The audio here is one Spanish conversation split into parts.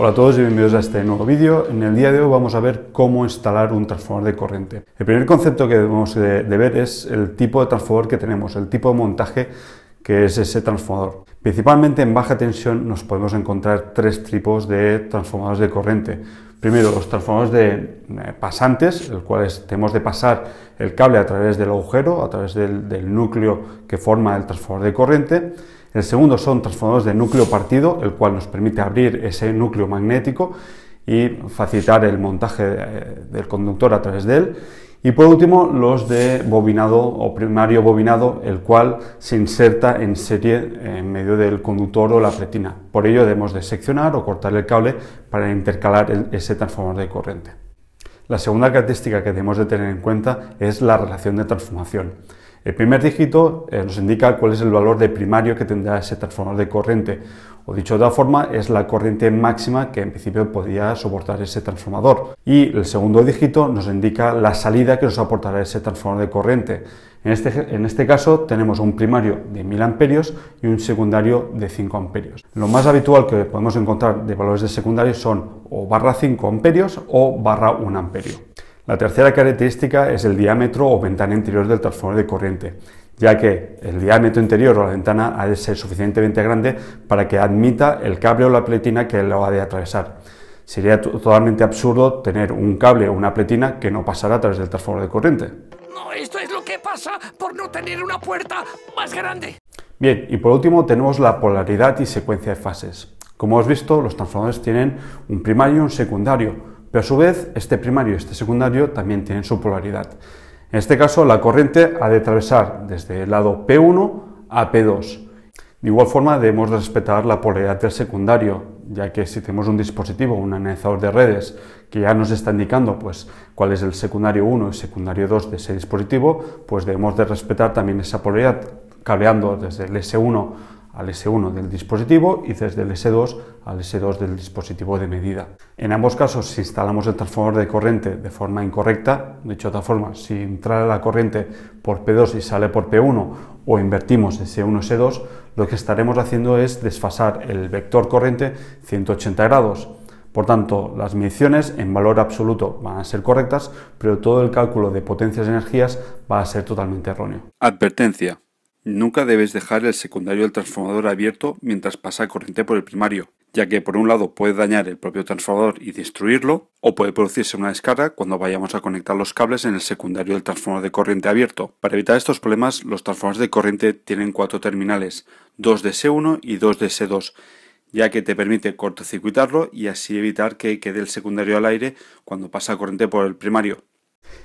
Hola a todos y bienvenidos a este nuevo vídeo. En el día de hoy vamos a ver cómo instalar un transformador de corriente. El primer concepto que debemos eh, de, ver es el tipo de transformador que tenemos, el tipo de montaje que es ese transformador. Principalmente en baja tensión nos podemos encontrar tres tipos de transformadores de corriente. Primero, los transformadores de eh, pasantes, el cual es, tenemos de pasar el cable a través del agujero, a través del, del núcleo que forma el transformador de corriente. El segundo son transformadores de núcleo partido, el cual nos permite abrir ese núcleo magnético y facilitar el montaje eh, del conductor a través de él. Y por último, los de bobinado o primario bobinado, el cual se inserta en serie en medio del conductor o la pretina. Por ello debemos de seccionar o cortar el cable para intercalar ese transformador de corriente. La segunda característica que debemos de tener en cuenta es la relación de transformación. El primer dígito eh, nos indica cuál es el valor de primario que tendrá ese transformador de corriente, o dicho de otra forma, es la corriente máxima que en principio podía soportar ese transformador. Y el segundo dígito nos indica la salida que nos aportará ese transformador de corriente. En este, en este caso tenemos un primario de 1000 amperios y un secundario de 5 amperios. Lo más habitual que podemos encontrar de valores de secundarios son o barra 5 amperios o barra 1 amperio. La tercera característica es el diámetro o ventana interior del transformador de corriente, ya que el diámetro interior o la ventana ha de ser suficientemente grande para que admita el cable o la pletina que lo ha de atravesar. Sería totalmente absurdo tener un cable o una pletina que no pasara a través del transformador de corriente. No, esto es lo que pasa por no tener una puerta más grande. Bien, y por último tenemos la polaridad y secuencia de fases. Como hemos visto, los transformadores tienen un primario y un secundario. Pero a su vez, este primario y este secundario también tienen su polaridad. En este caso, la corriente ha de atravesar desde el lado P1 a P2. De igual forma, debemos respetar la polaridad del secundario, ya que si tenemos un dispositivo, un analizador de redes, que ya nos está indicando pues, cuál es el secundario 1 y secundario 2 de ese dispositivo, pues debemos de respetar también esa polaridad, cableando desde el S1 al S1 del dispositivo y desde el S2 al S2 del dispositivo de medida. En ambos casos, si instalamos el transformador de corriente de forma incorrecta, hecho, de otra forma, si entra la corriente por P2 y sale por P1 o invertimos S1, S2, lo que estaremos haciendo es desfasar el vector corriente 180 grados. Por tanto, las mediciones en valor absoluto van a ser correctas, pero todo el cálculo de potencias y energías va a ser totalmente erróneo. Advertencia. Nunca debes dejar el secundario del transformador abierto mientras pasa corriente por el primario, ya que por un lado puede dañar el propio transformador y destruirlo, o puede producirse una descarga cuando vayamos a conectar los cables en el secundario del transformador de corriente abierto. Para evitar estos problemas, los transformadores de corriente tienen cuatro terminales, dos de S1 y dos de S2, ya que te permite cortocircuitarlo y así evitar que quede el secundario al aire cuando pasa corriente por el primario.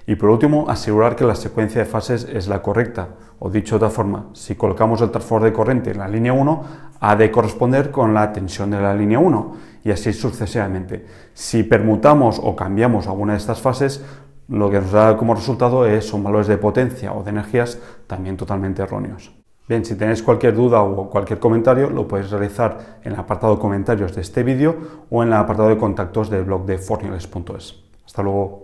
Y por último, asegurar que la secuencia de fases es la correcta, o dicho de otra forma, si colocamos el transformador de corriente en la línea 1, ha de corresponder con la tensión de la línea 1, y así sucesivamente. Si permutamos o cambiamos alguna de estas fases, lo que nos da como resultado es, son valores de potencia o de energías también totalmente erróneos. Bien, si tenéis cualquier duda o cualquier comentario, lo podéis realizar en el apartado de comentarios de este vídeo o en el apartado de contactos del blog de forniles.es. Hasta luego.